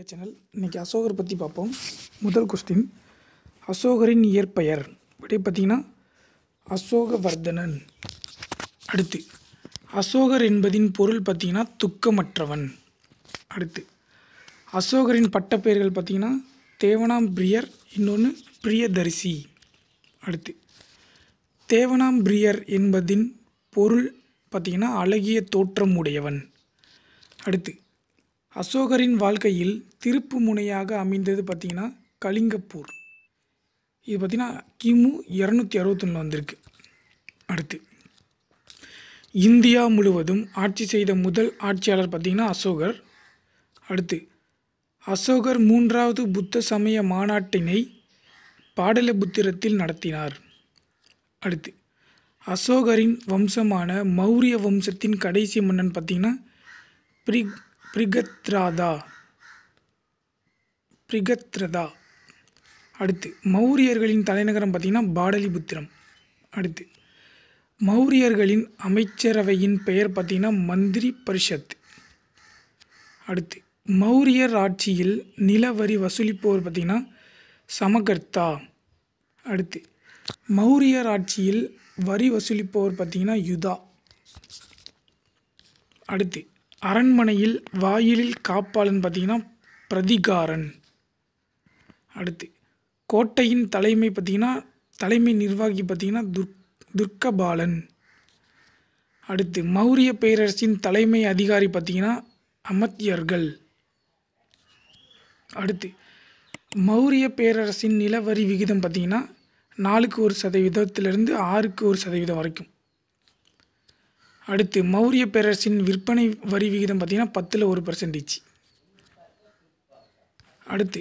India channel இன்றைக்கி அசோகர் பற்றி பார்ப்போம் முதல் கொஸ்டின் அசோகரின் இயற்பெயர் இப்படி பார்த்திங்கன்னா அசோகவர்தனன் அடுத்து அசோகர் என்பதின் பொருள் பார்த்திங்கன்னா துக்கமற்றவன் அடுத்து அசோகரின் பட்டப்பெயர்கள் பார்த்திங்கன்னா தேவனாம் பிரியர் இன்னொன்று பிரியதரிசி அடுத்து தேவனாம் பிரியர் என்பதின் பொருள் பார்த்திங்கன்னா அழகிய தோற்றம் உடையவன் அடுத்து அசோகரின் வாழ்க்கையில் திருப்பு முனையாக அமைந்தது பார்த்திங்கன்னா கலிங்கப்பூர் இது பார்த்திங்கன்னா கிமு இரநூத்தி அறுபத்தொன்னு வந்திருக்கு அடுத்து இந்தியா முழுவதும் ஆட்சி செய்த முதல் ஆட்சியாளர் பார்த்திங்கன்னா அசோகர் அடுத்து அசோகர் மூன்றாவது புத்த சமய மாநாட்டினை பாடலிபுத்திரத்தில் நடத்தினார் அடுத்து அசோகரின் வம்சமான மௌரிய வம்சத்தின் கடைசி மன்னன் பார்த்திங்கன்னா பிரிக் பிரிகத்ராதா பிரிகத்ரதா அடுத்து மௌரியர்களின் தலைநகரம் பார்த்திங்கன்னா பாடலிபுத்திரம் அடுத்து மௌரியர்களின் அமைச்சரவையின் பெயர் பார்த்திங்கன்னா மந்திரி பரிஷத் அடுத்து மௌரியர் ஆட்சியில் நில வரி வசூலிப்போர் பார்த்திங்கன்னா சமகர்த்தா அடுத்து மௌரியர் ஆட்சியில் வரி வசூலிப்போர் பார்த்திங்கன்னா யுதா அடுத்து அரண்மனையில் வாயிலில் காப்பாளன் பார்த்திங்கன்னா பிரதிகாரன் அடுத்து கோட்டையின் தலைமை பார்த்திங்கன்னா தலைமை நிர்வாகி பார்த்திங்கன்னா துர் துர்க்கபாலன் அடுத்து மௌரிய பேரரசின் தலைமை அதிகாரி பார்த்திங்கன்னா அமத்தியர்கள் அடுத்து மௌரிய பேரரசின் நிலவரி விகிதம் பார்த்திங்கன்னா நாலுக்கு ஒரு சதவீதத்திலிருந்து ஆறுக்கு ஒரு சதவீதம் வரைக்கும் அடுத்து மௌரிய பேரரசின் விற்பனை வரி விகிதம் பார்த்திங்கன்னா பத்தில் ஒரு பர்சன்டேஜ் அடுத்து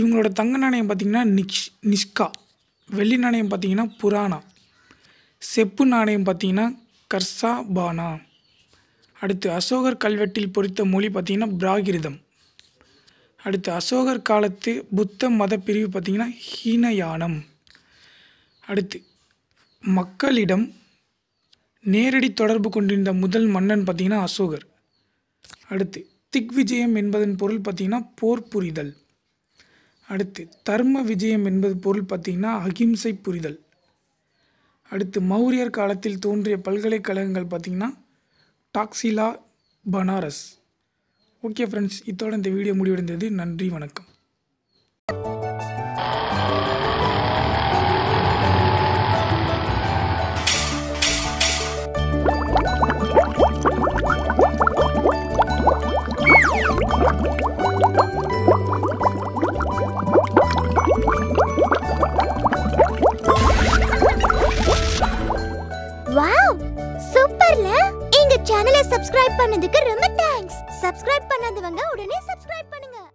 இவங்களோட தங்க நாணயம் பார்த்திங்கன்னா நிக்ஷ் நிஷ்கா வெள்ளி நாணயம் பார்த்திங்கன்னா புராணா செப்பு நாணயம் பார்த்திங்கன்னா பானா அடுத்து அசோகர் கல்வெட்டில் பொறித்த மொழி பார்த்திங்கன்னா பிராகிருதம் அடுத்து அசோகர் காலத்து புத்த மத பிரிவு பார்த்திங்கன்னா ஹீனயானம் அடுத்து மக்களிடம் நேரடி தொடர்பு கொண்டிருந்த முதல் மன்னன் பார்த்திங்கன்னா அசோகர் அடுத்து திக்விஜயம் என்பதன் பொருள் பார்த்திங்கன்னா போர் புரிதல் அடுத்து தர்ம விஜயம் என்பது பொருள் பார்த்திங்கன்னா அகிம்சை புரிதல் அடுத்து மௌரியர் காலத்தில் தோன்றிய பல்கலைக்கழகங்கள் பார்த்திங்கன்னா டாக்ஸிலா பனாரஸ் ஓகே ஃப்ரெண்ட்ஸ் இத்தோடு இந்த வீடியோ முடிவடைந்தது நன்றி வணக்கம் சேனலை சப்ஸ்கிரைப் பண்ணதுக்கு ரொம்ப தேங்க்ஸ் சப்ஸ்கிரைப் பண்ணாதவங்க உடனே சப்ஸ்கிரைப் பண்ணுங்க